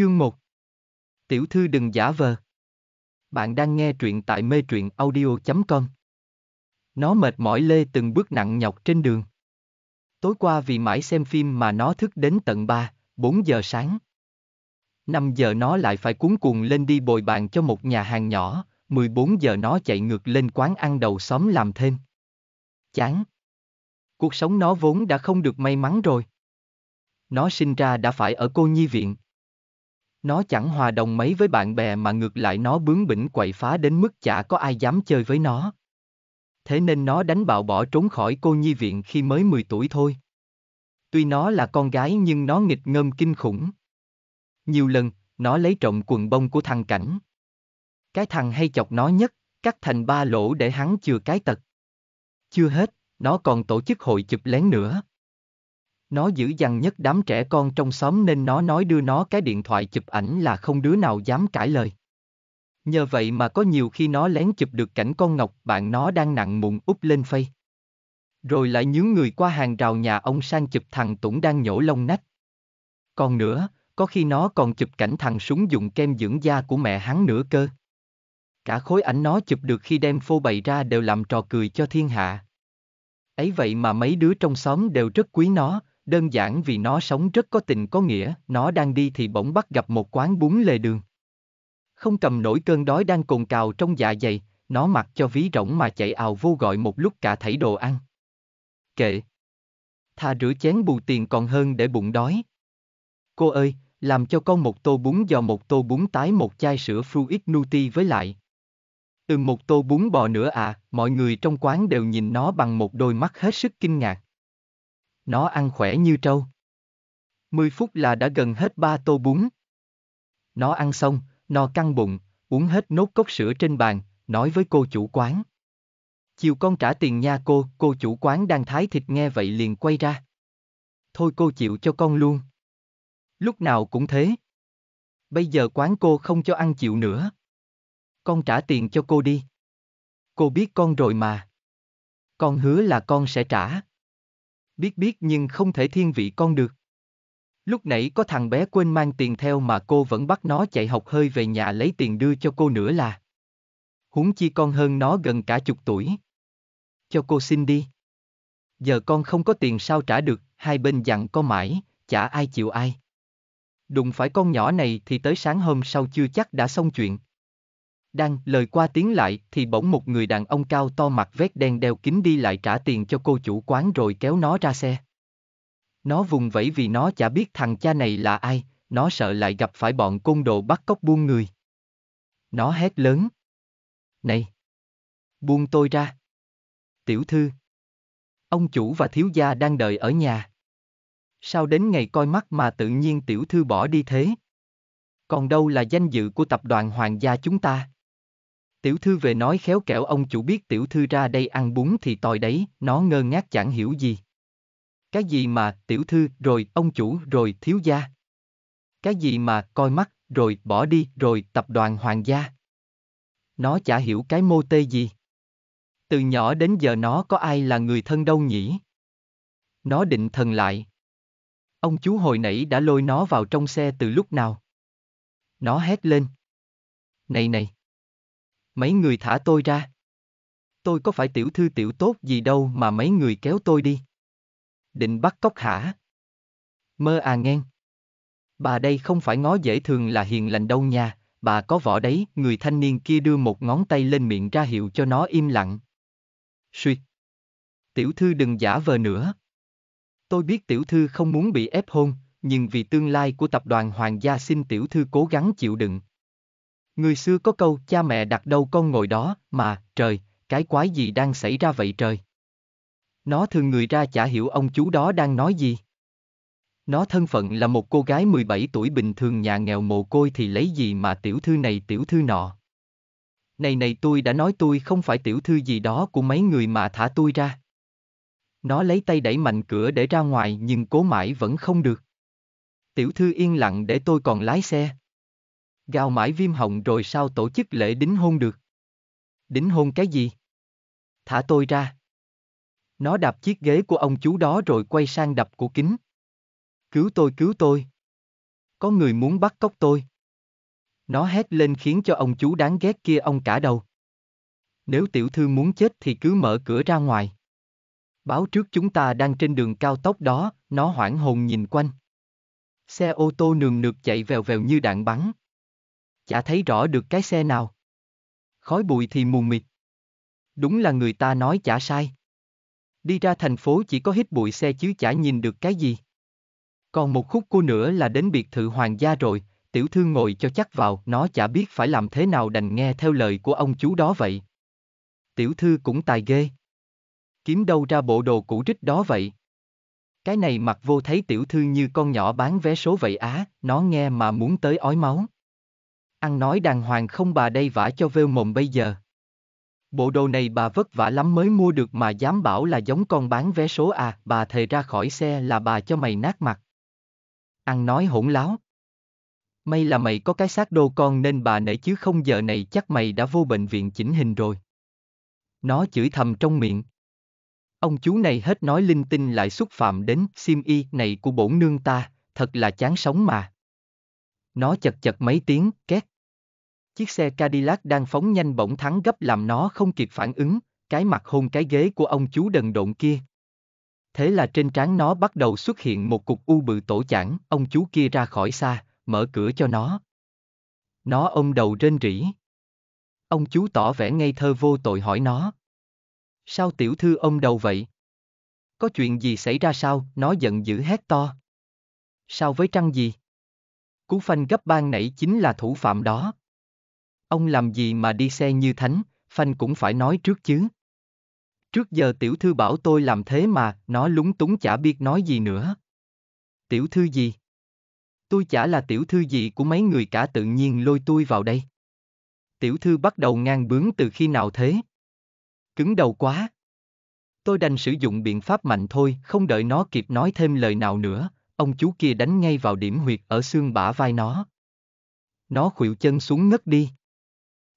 Chương 1 Tiểu thư đừng giả vờ. Bạn đang nghe truyện tại mê truyện audio.com Nó mệt mỏi lê từng bước nặng nhọc trên đường. Tối qua vì mãi xem phim mà nó thức đến tận 3, 4 giờ sáng. 5 giờ nó lại phải cuốn cuồng lên đi bồi bàn cho một nhà hàng nhỏ, 14 giờ nó chạy ngược lên quán ăn đầu xóm làm thêm. Chán. Cuộc sống nó vốn đã không được may mắn rồi. Nó sinh ra đã phải ở cô nhi viện, nó chẳng hòa đồng mấy với bạn bè mà ngược lại nó bướng bỉnh quậy phá đến mức chả có ai dám chơi với nó. Thế nên nó đánh bạo bỏ trốn khỏi cô nhi viện khi mới 10 tuổi thôi. Tuy nó là con gái nhưng nó nghịch ngơm kinh khủng. Nhiều lần, nó lấy trộm quần bông của thằng Cảnh. Cái thằng hay chọc nó nhất, cắt thành ba lỗ để hắn chừa cái tật. Chưa hết, nó còn tổ chức hội chụp lén nữa. Nó dữ dằn nhất đám trẻ con trong xóm nên nó nói đưa nó cái điện thoại chụp ảnh là không đứa nào dám cãi lời. Nhờ vậy mà có nhiều khi nó lén chụp được cảnh con ngọc bạn nó đang nặng mụn úp lên phây. Rồi lại nhướng người qua hàng rào nhà ông sang chụp thằng Tũng đang nhổ lông nách. Còn nữa, có khi nó còn chụp cảnh thằng súng dùng kem dưỡng da của mẹ hắn nữa cơ. Cả khối ảnh nó chụp được khi đem phô bày ra đều làm trò cười cho thiên hạ. Ấy vậy mà mấy đứa trong xóm đều rất quý nó, đơn giản vì nó sống rất có tình có nghĩa, nó đang đi thì bỗng bắt gặp một quán bún lề đường. Không cầm nổi cơn đói đang cồn cào trong dạ dày, nó mặc cho ví rỗng mà chạy ào vô gọi một lúc cả thảy đồ ăn. Kệ! Thà rửa chén bù tiền còn hơn để bụng đói. Cô ơi, làm cho con một tô bún giò một tô bún tái một chai sữa Fruit Nuti với lại. Từng một tô bún bò nữa à, mọi người trong quán đều nhìn nó bằng một đôi mắt hết sức kinh ngạc. Nó ăn khỏe như trâu. mười phút là đã gần hết ba tô bún. Nó ăn xong, nó căng bụng, uống hết nốt cốc sữa trên bàn, nói với cô chủ quán. Chiều con trả tiền nha cô, cô chủ quán đang thái thịt nghe vậy liền quay ra. Thôi cô chịu cho con luôn. Lúc nào cũng thế. Bây giờ quán cô không cho ăn chịu nữa. Con trả tiền cho cô đi. Cô biết con rồi mà. Con hứa là con sẽ trả. Biết biết nhưng không thể thiên vị con được. Lúc nãy có thằng bé quên mang tiền theo mà cô vẫn bắt nó chạy học hơi về nhà lấy tiền đưa cho cô nữa là. Huống chi con hơn nó gần cả chục tuổi. Cho cô xin đi. Giờ con không có tiền sao trả được, hai bên dặn có mãi, chả ai chịu ai. Đụng phải con nhỏ này thì tới sáng hôm sau chưa chắc đã xong chuyện. Đang lời qua tiếng lại thì bỗng một người đàn ông cao to mặt vét đen đeo kính đi lại trả tiền cho cô chủ quán rồi kéo nó ra xe. Nó vùng vẫy vì nó chả biết thằng cha này là ai, nó sợ lại gặp phải bọn côn đồ bắt cóc buôn người. Nó hét lớn. Này! Buông tôi ra! Tiểu thư! Ông chủ và thiếu gia đang đợi ở nhà. Sao đến ngày coi mắt mà tự nhiên tiểu thư bỏ đi thế? Còn đâu là danh dự của tập đoàn hoàng gia chúng ta? Tiểu thư về nói khéo kẻo ông chủ biết tiểu thư ra đây ăn bún thì tòi đấy, nó ngơ ngác chẳng hiểu gì. Cái gì mà, tiểu thư, rồi, ông chủ, rồi, thiếu gia. Cái gì mà, coi mắt, rồi, bỏ đi, rồi, tập đoàn hoàng gia. Nó chả hiểu cái mô tê gì. Từ nhỏ đến giờ nó có ai là người thân đâu nhỉ? Nó định thần lại. Ông chú hồi nãy đã lôi nó vào trong xe từ lúc nào? Nó hét lên. Này này! mấy người thả tôi ra. Tôi có phải tiểu thư tiểu tốt gì đâu mà mấy người kéo tôi đi. Định bắt cóc hả? Mơ à nghen. Bà đây không phải ngó dễ thường là hiền lành đâu nha, bà có võ đấy, người thanh niên kia đưa một ngón tay lên miệng ra hiệu cho nó im lặng. Suy. Tiểu thư đừng giả vờ nữa. Tôi biết tiểu thư không muốn bị ép hôn, nhưng vì tương lai của tập đoàn Hoàng gia xin tiểu thư cố gắng chịu đựng. Người xưa có câu cha mẹ đặt đâu con ngồi đó, mà, trời, cái quái gì đang xảy ra vậy trời? Nó thường người ra chả hiểu ông chú đó đang nói gì. Nó thân phận là một cô gái 17 tuổi bình thường nhà nghèo mồ côi thì lấy gì mà tiểu thư này tiểu thư nọ. Này này tôi đã nói tôi không phải tiểu thư gì đó của mấy người mà thả tôi ra. Nó lấy tay đẩy mạnh cửa để ra ngoài nhưng cố mãi vẫn không được. Tiểu thư yên lặng để tôi còn lái xe. Gào mãi viêm họng rồi sao tổ chức lễ đính hôn được? Đính hôn cái gì? Thả tôi ra. Nó đạp chiếc ghế của ông chú đó rồi quay sang đập của kính. Cứu tôi cứu tôi. Có người muốn bắt cóc tôi. Nó hét lên khiến cho ông chú đáng ghét kia ông cả đầu. Nếu tiểu thư muốn chết thì cứ mở cửa ra ngoài. Báo trước chúng ta đang trên đường cao tốc đó, nó hoảng hồn nhìn quanh. Xe ô tô nườm nượp chạy vèo vèo như đạn bắn chả thấy rõ được cái xe nào. Khói bụi thì mù mịt. Đúng là người ta nói chả sai. Đi ra thành phố chỉ có hít bụi xe chứ chả nhìn được cái gì. Còn một khúc cua nữa là đến biệt thự hoàng gia rồi, tiểu thư ngồi cho chắc vào, nó chả biết phải làm thế nào đành nghe theo lời của ông chú đó vậy. Tiểu thư cũng tài ghê. Kiếm đâu ra bộ đồ cũ rích đó vậy? Cái này mặc vô thấy tiểu thư như con nhỏ bán vé số vậy á, nó nghe mà muốn tới ói máu. Ăn nói đàng hoàng không bà đây vả cho vêu mồm bây giờ. Bộ đồ này bà vất vả lắm mới mua được mà dám bảo là giống con bán vé số à, bà thề ra khỏi xe là bà cho mày nát mặt. Ăn nói hỗn láo. May là mày có cái xác đô con nên bà nể chứ không giờ này chắc mày đã vô bệnh viện chỉnh hình rồi. Nó chửi thầm trong miệng. Ông chú này hết nói linh tinh lại xúc phạm đến sim y này của bổn nương ta, thật là chán sống mà. Nó chật chật mấy tiếng, két. Chiếc xe Cadillac đang phóng nhanh bỗng thắng gấp làm nó không kịp phản ứng, cái mặt hôn cái ghế của ông chú đần độn kia. Thế là trên trán nó bắt đầu xuất hiện một cục u bự tổ chản, ông chú kia ra khỏi xa, mở cửa cho nó. Nó ôm đầu rên rỉ. Ông chú tỏ vẻ ngây thơ vô tội hỏi nó. Sao tiểu thư ôm đầu vậy? Có chuyện gì xảy ra sao? Nó giận dữ hét to. Sao với trăng gì? Cú phanh gấp ban nãy chính là thủ phạm đó. Ông làm gì mà đi xe như thánh, Phanh cũng phải nói trước chứ. Trước giờ tiểu thư bảo tôi làm thế mà, nó lúng túng chả biết nói gì nữa. Tiểu thư gì? Tôi chả là tiểu thư gì của mấy người cả tự nhiên lôi tôi vào đây. Tiểu thư bắt đầu ngang bướng từ khi nào thế? Cứng đầu quá. Tôi đành sử dụng biện pháp mạnh thôi, không đợi nó kịp nói thêm lời nào nữa, ông chú kia đánh ngay vào điểm huyệt ở xương bả vai nó. Nó khuỵu chân xuống ngất đi.